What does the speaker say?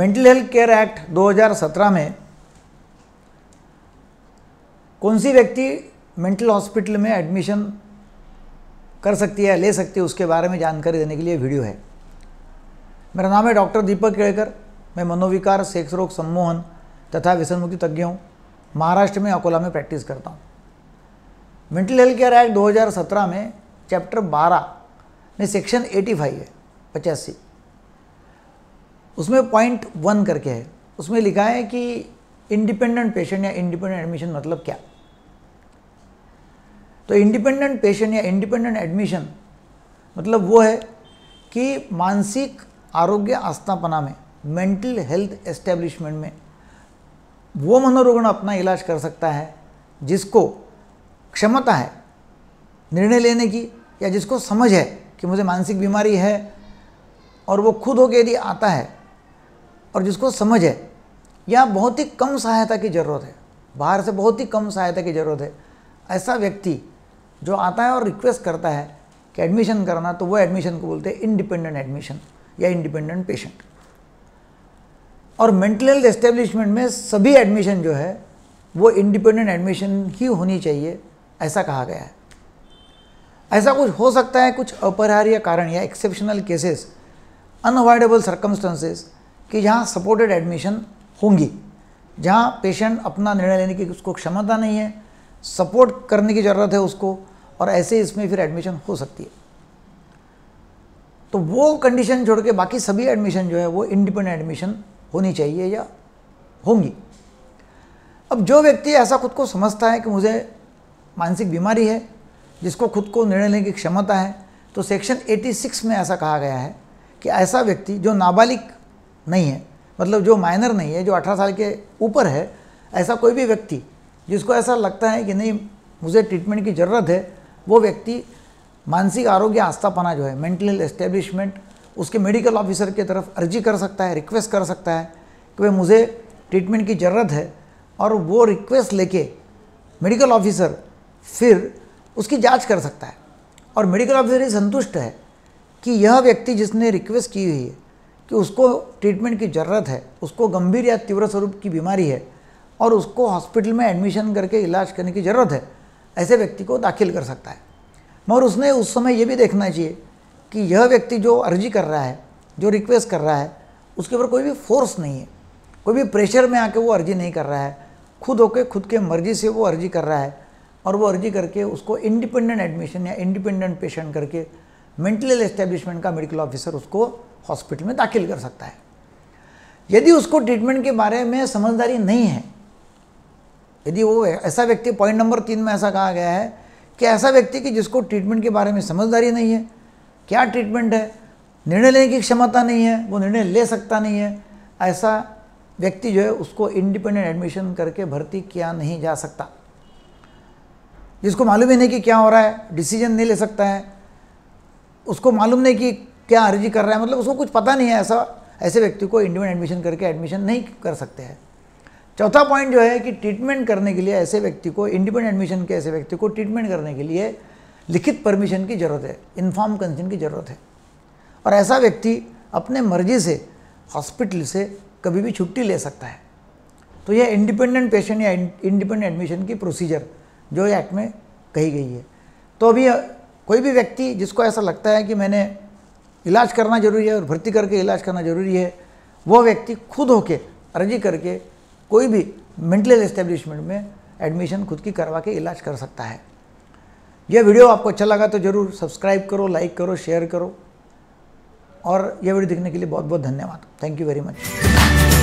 mental health care act 2017 में कौन सी व्यक्ति मेंटल हॉस्पिटल में एडमिशन कर सकती है ले सकती है उसके बारे में जानकारी देने के लिए वीडियो है मेरा नाम है डॉक्टर दीपक केड़कर मैं मनोविकार सेक्स रोग सम्मोहन तथा व्यसनमुक्ति तज्ञ हूँ महाराष्ट्र में अकोला में प्रैक्टिस करता हूँ मेंटल हेल्थ केयर एक्ट 2017 में चैप्टर 12 में सेक्शन 85 है पचासी उसमें पॉइंट वन करके है उसमें लिखा है कि इंडिपेंडेंट पेशेंट या इंडिपेंडेंट एडमिशन मतलब क्या तो इंडिपेंडेंट पेशेंट या इंडिपेंडेंट एडमिशन मतलब वो है कि मानसिक आरोग्य आस्थापना में मेंटल हेल्थ एस्टेब्लिशमेंट में वो मनोरुग्ण अपना इलाज कर सकता है जिसको क्षमता है निर्णय लेने की या जिसको समझ है कि मुझे मानसिक बीमारी है और वो खुद होकर यदि आता है और जिसको समझ है या बहुत ही कम सहायता की ज़रूरत है बाहर से बहुत ही कम सहायता की ज़रूरत है ऐसा व्यक्ति जो आता है और रिक्वेस्ट करता है कि एडमिशन करना तो वो एडमिशन को बोलते हैं इंडिपेंडेंट एडमिशन या इंडिपेंडेंट पेशेंट और मेंटल हेल्थ एस्टेब्लिशमेंट में सभी एडमिशन जो है वो इंडिपेंडेंट एडमिशन ही होनी चाहिए ऐसा कहा गया है ऐसा कुछ हो सकता है कुछ अपरिहार्य कारण या एक्सेप्शनल केसेस अनअवॉइडेबल सर्कमस्टांसेस कि जहाँ सपोर्टेड एडमिशन होंगी जहाँ पेशेंट अपना निर्णय लेने की उसको क्षमता नहीं है सपोर्ट करने की ज़रूरत है उसको और ऐसे इसमें फिर एडमिशन हो सकती है तो वो कंडीशन छोड़ के बाकी सभी एडमिशन जो है वो इंडिपेंडेंट एडमिशन होनी चाहिए या होंगी अब जो व्यक्ति ऐसा खुद को समझता है कि मुझे मानसिक बीमारी है जिसको खुद को निर्णय लेने की क्षमता है तो सेक्शन 86 में ऐसा कहा गया है कि ऐसा व्यक्ति जो नाबालिग नहीं है मतलब जो माइनर नहीं है जो अठारह साल के ऊपर है ऐसा कोई भी व्यक्ति जिसको ऐसा लगता है कि नहीं मुझे ट्रीटमेंट की ज़रूरत है वो व्यक्ति मानसिक आरोग्य आस्थापना जो है मेंटल हेल्थ एस्टेब्लिशमेंट उसके मेडिकल ऑफिसर की तरफ अर्जी कर सकता है रिक्वेस्ट कर सकता है कि भाई मुझे ट्रीटमेंट की ज़रूरत है और वो रिक्वेस्ट लेके मेडिकल ऑफिसर फिर उसकी जांच कर सकता है और मेडिकल ऑफिसर ये संतुष्ट है कि यह व्यक्ति जिसने रिक्वेस्ट की हुई है कि उसको ट्रीटमेंट की ज़रूरत है उसको गंभीर या तीव्र स्वरूप की बीमारी है और उसको हॉस्पिटल में एडमिशन करके इलाज करने की ज़रूरत है ऐसे व्यक्ति को दाखिल कर सकता है मगर उसने उस समय यह भी देखना चाहिए कि यह व्यक्ति जो अर्जी कर रहा है जो रिक्वेस्ट कर रहा है उसके ऊपर कोई भी फोर्स नहीं है कोई भी प्रेशर में आके वो अर्जी नहीं कर रहा है खुद होके खुद के मर्जी से वो अर्जी कर रहा है और वो अर्जी करके उसको इंडिपेंडेंट एडमिशन या इंडिपेंडेंट पेशेंट करके मेंटल एस्टेब्लिशमेंट का मेडिकल ऑफिसर उसको हॉस्पिटल में दाखिल कर सकता है यदि उसको ट्रीटमेंट के बारे में समझदारी नहीं है यदि वो ऐसा व्यक्ति पॉइंट नंबर तीन में ऐसा कहा गया है कि ऐसा व्यक्ति कि जिसको ट्रीटमेंट के बारे में समझदारी नहीं है क्या ट्रीटमेंट है निर्णय लेने की क्षमता नहीं है वो निर्णय ले सकता नहीं है ऐसा व्यक्ति जो है उसको इंडिपेंडेंट एडमिशन करके भर्ती किया नहीं जा सकता जिसको मालूम ही नहीं कि क्या हो रहा है डिसीजन नहीं ले सकता है उसको मालूम नहीं कि क्या अर्जी कर रहा है मतलब उसको कुछ पता नहीं है ऐसा ऐसे व्यक्ति को इंडिविजुअल एडमिशन करके एडमिशन नहीं कर सकते हैं चौथा पॉइंट जो है कि ट्रीटमेंट करने के लिए ऐसे व्यक्ति को इंडिपेंडेंट एडमिशन के ऐसे व्यक्ति को ट्रीटमेंट करने के लिए लिखित परमिशन की ज़रूरत है इन्फॉर्म कंसेंट की ज़रूरत है और ऐसा व्यक्ति अपने मर्जी से हॉस्पिटल से कभी भी छुट्टी ले सकता है तो यह इंडिपेंडेंट पेशेंट या इंडिपेंडेंट एडमिशन की प्रोसीजर जो एक्ट में कही गई है तो अभी कोई भी व्यक्ति जिसको ऐसा लगता है कि मैंने इलाज करना जरूरी है और भर्ती करके इलाज करना जरूरी है वो व्यक्ति खुद होके अर्जी करके कोई भी मेंटल एस्टेब्लिशमेंट में एडमिशन खुद की करवा के इलाज कर सकता है यह वीडियो आपको अच्छा लगा तो ज़रूर सब्सक्राइब करो लाइक करो शेयर करो और यह वीडियो देखने के लिए बहुत बहुत धन्यवाद थैंक यू वेरी मच